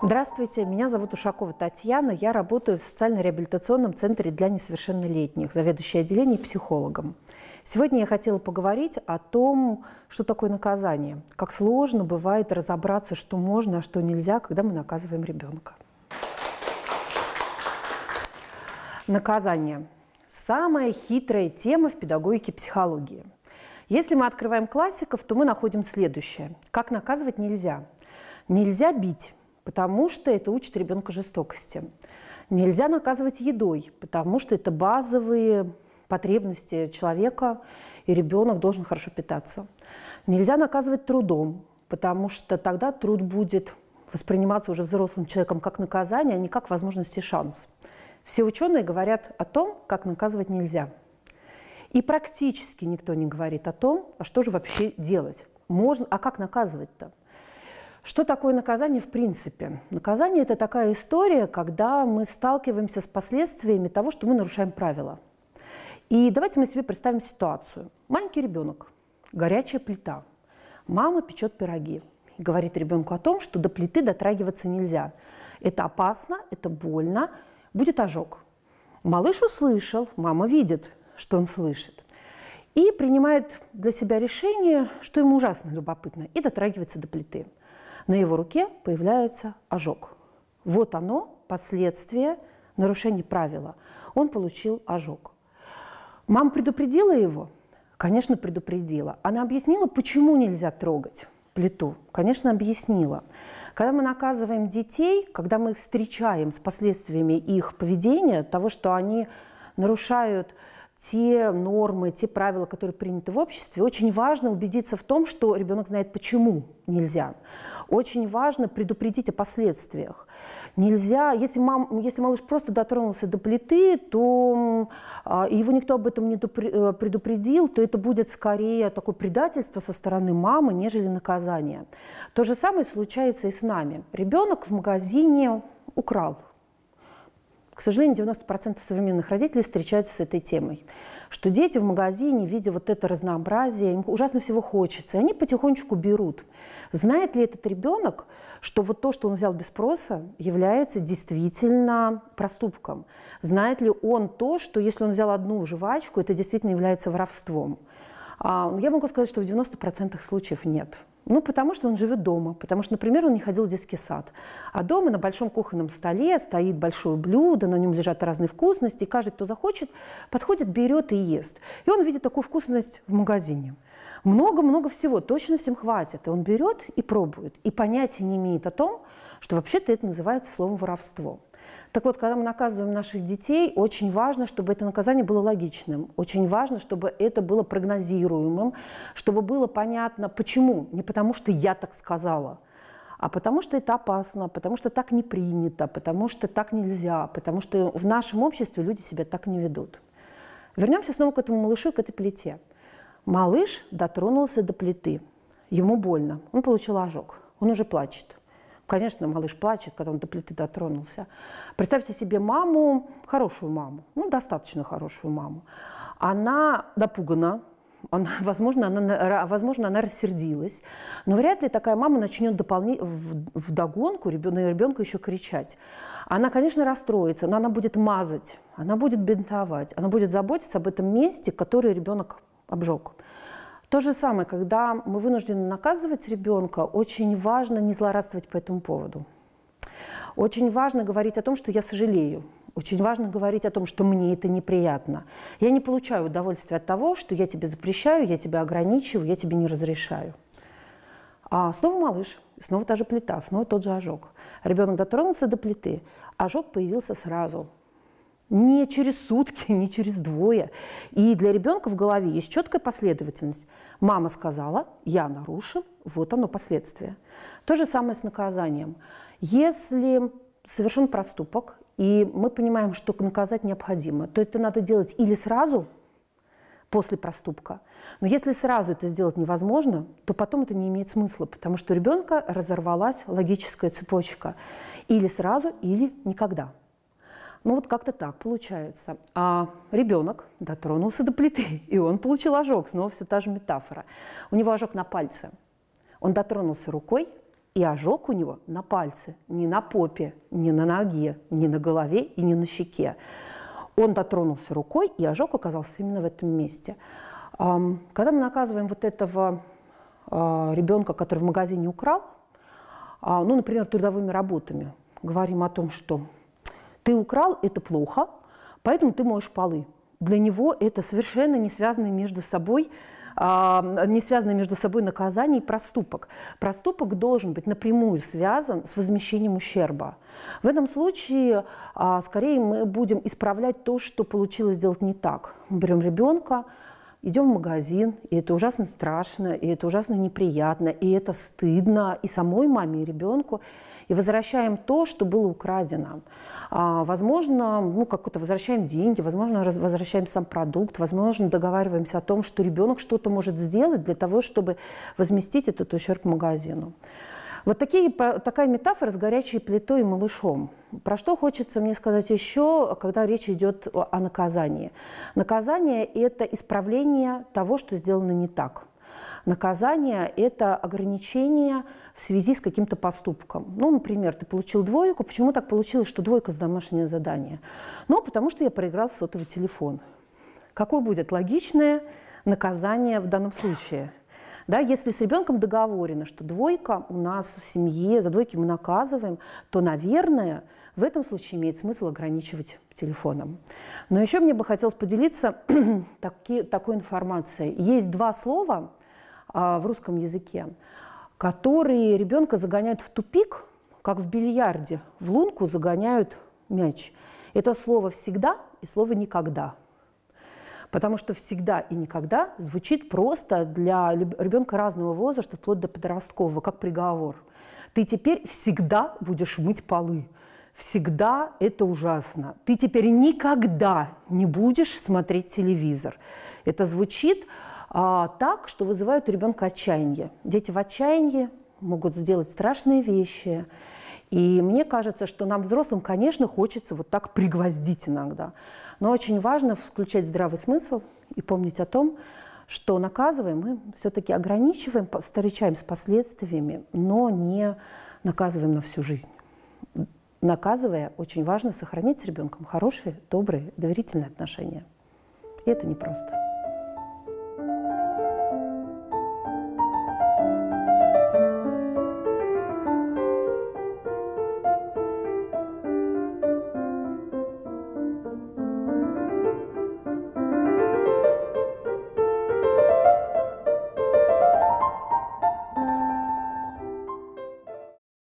Здравствуйте, меня зовут Ушакова Татьяна. Я работаю в социально-реабилитационном центре для несовершеннолетних, заведующей отделением психологом. Сегодня я хотела поговорить о том, что такое наказание, как сложно бывает разобраться, что можно, а что нельзя, когда мы наказываем ребенка. Наказание. Самая хитрая тема в педагогике психологии. Если мы открываем классиков, то мы находим следующее. Как наказывать нельзя? Нельзя бить, потому что это учит ребенка жестокости. Нельзя наказывать едой, потому что это базовые потребности человека, и ребенок должен хорошо питаться. Нельзя наказывать трудом, потому что тогда труд будет восприниматься уже взрослым человеком как наказание, а не как возможность и шанс. Все ученые говорят о том, как наказывать нельзя. И практически никто не говорит о том, а что же вообще делать. Можно, а как наказывать-то? Что такое наказание в принципе? Наказание – это такая история, когда мы сталкиваемся с последствиями того, что мы нарушаем правила. И давайте мы себе представим ситуацию. Маленький ребенок, горячая плита, мама печет пироги и говорит ребенку о том, что до плиты дотрагиваться нельзя. Это опасно, это больно, будет ожог. Малыш услышал, мама видит, что он слышит и принимает для себя решение, что ему ужасно любопытно, и дотрагивается до плиты на его руке появляется ожог. Вот оно, последствие нарушения правила. Он получил ожог. Мама предупредила его? Конечно, предупредила. Она объяснила, почему нельзя трогать плиту? Конечно, объяснила. Когда мы наказываем детей, когда мы их встречаем с последствиями их поведения, того, что они нарушают те нормы, те правила, которые приняты в обществе, очень важно убедиться в том, что ребенок знает, почему нельзя. Очень важно предупредить о последствиях. Нельзя, если, мам, если малыш просто дотронулся до плиты, то э, его никто об этом не э, предупредил, то это будет скорее такое предательство со стороны мамы, нежели наказание. То же самое случается и с нами. Ребенок в магазине украл к сожалению, 90% современных родителей встречаются с этой темой, что дети в магазине, видя вот это разнообразие, им ужасно всего хочется, и они потихонечку берут. Знает ли этот ребенок, что вот то, что он взял без спроса, является действительно проступком? Знает ли он то, что если он взял одну жвачку, это действительно является воровством? А, ну, я могу сказать, что в 90% случаев нет. Ну, потому что он живет дома, потому что, например, он не ходил в детский сад. А дома на большом кухонном столе стоит большое блюдо, на нем лежат разные вкусности, и каждый, кто захочет, подходит, берет и ест. И он видит такую вкусность в магазине. Много-много всего, точно всем хватит. И он берет и пробует, и понятия не имеет о том, что вообще-то это называется словом воровство. Так вот, когда мы наказываем наших детей, очень важно, чтобы это наказание было логичным, очень важно, чтобы это было прогнозируемым, чтобы было понятно, почему. Не потому, что я так сказала, а потому что это опасно, потому что так не принято, потому что так нельзя, потому что в нашем обществе люди себя так не ведут. Вернемся снова к этому малышу и к этой плите. Малыш дотронулся до плиты. Ему больно. Он получил ожог. Он уже плачет. Конечно, малыш плачет, когда он до плиты дотронулся. Представьте себе маму, хорошую маму, ну, достаточно хорошую маму. Она допугана, она, возможно, она, возможно, она рассердилась, но вряд ли такая мама начнет дополни... в догонку на ребенка еще кричать. Она, конечно, расстроится, но она будет мазать, она будет бинтовать, она будет заботиться об этом месте, которое ребенок обжег. То же самое, когда мы вынуждены наказывать ребенка, очень важно не злорадствовать по этому поводу. Очень важно говорить о том, что я сожалею. Очень важно говорить о том, что мне это неприятно. Я не получаю удовольствия от того, что я тебе запрещаю, я тебя ограничиваю, я тебе не разрешаю. А снова малыш, снова та же плита, снова тот же ожог. Ребенок дотронулся до плиты, ожог появился сразу – не через сутки, не через двое. И для ребенка в голове есть четкая последовательность. Мама сказала, я нарушил, вот оно последствия. То же самое с наказанием. Если совершен проступок, и мы понимаем, что наказать необходимо, то это надо делать или сразу, после проступка. Но если сразу это сделать невозможно, то потом это не имеет смысла, потому что у ребенка разорвалась логическая цепочка. Или сразу, или никогда. Ну вот как-то так получается. А ребенок дотронулся до плиты, и он получил ожог. Снова все та же метафора. У него ожог на пальце. Он дотронулся рукой, и ожог у него на пальце, не на попе, не на ноге, не на голове и не на щеке. Он дотронулся рукой, и ожог оказался именно в этом месте. Когда мы наказываем вот этого а, ребенка, который в магазине украл, а, ну, например, трудовыми работами, говорим о том, что ты украл – это плохо, поэтому ты моешь полы. Для него это совершенно не связанные между собой а, не связаны между собой наказание и проступок. Проступок должен быть напрямую связан с возмещением ущерба. В этом случае а, скорее мы будем исправлять то, что получилось сделать не так. Мы берем ребенка, идем в магазин, и это ужасно страшно, и это ужасно неприятно, и это стыдно и самой маме, и ребенку, и возвращаем то, что было украдено. А, возможно, ну, как то возвращаем деньги, возможно, раз, возвращаем сам продукт, возможно, договариваемся о том, что ребенок что-то может сделать для того, чтобы возместить этот ущерб магазину. Вот такие, такая метафора с горячей плитой и малышом. Про что хочется мне сказать еще, когда речь идет о наказании. Наказание – это исправление того, что сделано не так. Наказание – это ограничение в связи с каким-то поступком. Ну, например, ты получил двойку. Почему так получилось, что двойка с домашнее задание? Ну, потому что я проиграл сотовый телефон. Какое будет логичное наказание в данном случае? Да, если с ребенком договорено, что двойка у нас в семье, за двойки мы наказываем, то, наверное, в этом случае имеет смысл ограничивать телефоном. Но еще мне бы хотелось поделиться таки, такой информацией. Есть два слова а, в русском языке, которые ребенка загоняют в тупик, как в бильярде. В лунку загоняют мяч. Это слово «всегда» и слово «никогда». Потому что всегда и никогда звучит просто для ребенка разного возраста, вплоть до подросткового, как приговор. Ты теперь всегда будешь мыть полы. Всегда это ужасно. Ты теперь никогда не будешь смотреть телевизор. Это звучит а, так, что вызывает у ребенка отчаяние. Дети в отчаянии могут сделать страшные вещи. И мне кажется, что нам, взрослым, конечно, хочется вот так пригвоздить иногда. Но очень важно включать здравый смысл и помнить о том, что наказываем, мы все-таки ограничиваем, встречаем с последствиями, но не наказываем на всю жизнь. Наказывая, очень важно сохранить с ребенком хорошие, добрые, доверительные отношения. И это непросто.